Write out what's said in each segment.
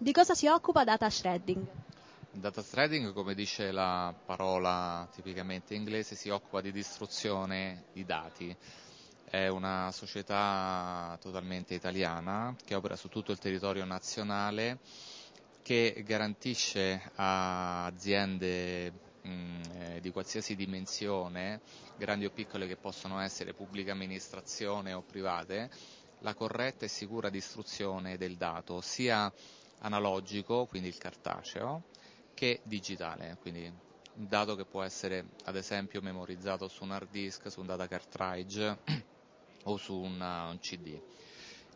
Di cosa si occupa data shredding? Data shredding, come dice la parola tipicamente inglese, si occupa di distruzione di dati. È una società totalmente italiana che opera su tutto il territorio nazionale che garantisce a aziende mm, eh, di qualsiasi dimensione, grandi o piccole che possono essere pubblica amministrazione o private, la corretta e sicura distruzione del dato, ossia analogico, quindi il cartaceo, che digitale, quindi un dato che può essere ad esempio memorizzato su un hard disk, su un data cartridge o su una, un uh, CD.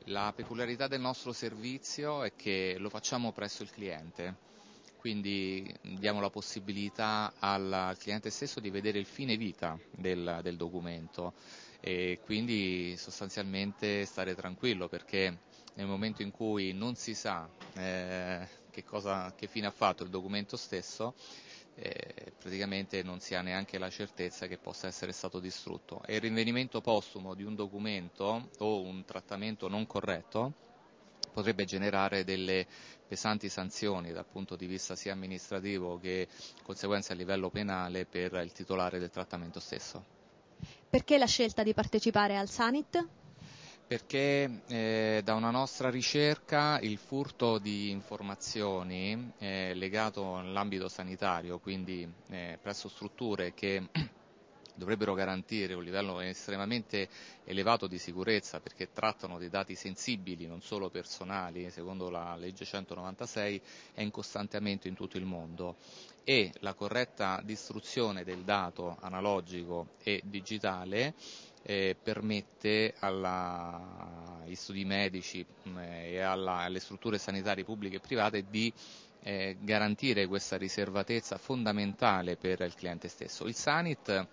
La peculiarità del nostro servizio è che lo facciamo presso il cliente, quindi diamo la possibilità al cliente stesso di vedere il fine vita del, del documento e quindi sostanzialmente stare tranquillo perché nel momento in cui non si sa eh, che, cosa, che, fine ha fatto il documento stesso, eh, praticamente non si ha neanche la certezza che possa essere stato distrutto. E il rinvenimento postumo di un documento o un trattamento non corretto potrebbe generare delle pesanti sanzioni dal punto di vista sia amministrativo che conseguenze a livello penale per il titolare del trattamento stesso. Perché la scelta di partecipare al Sanit? perché eh, da una nostra ricerca il furto di informazioni eh, legato all'ambito sanitario, quindi eh, presso strutture che dovrebbero garantire un livello estremamente elevato di sicurezza perché trattano dei dati sensibili, non solo personali, secondo la legge 196, è in costante aumento in tutto il mondo e la corretta distruzione del dato analogico e digitale eh, permette alla, agli studi medici mm, eh, e alla, alle strutture sanitarie pubbliche e private di eh, garantire questa riservatezza fondamentale per il cliente stesso. Il Sanit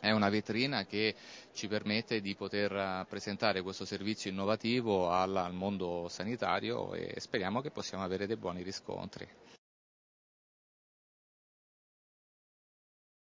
è una vetrina che ci permette di poter eh, presentare questo servizio innovativo al, al mondo sanitario e speriamo che possiamo avere dei buoni riscontri.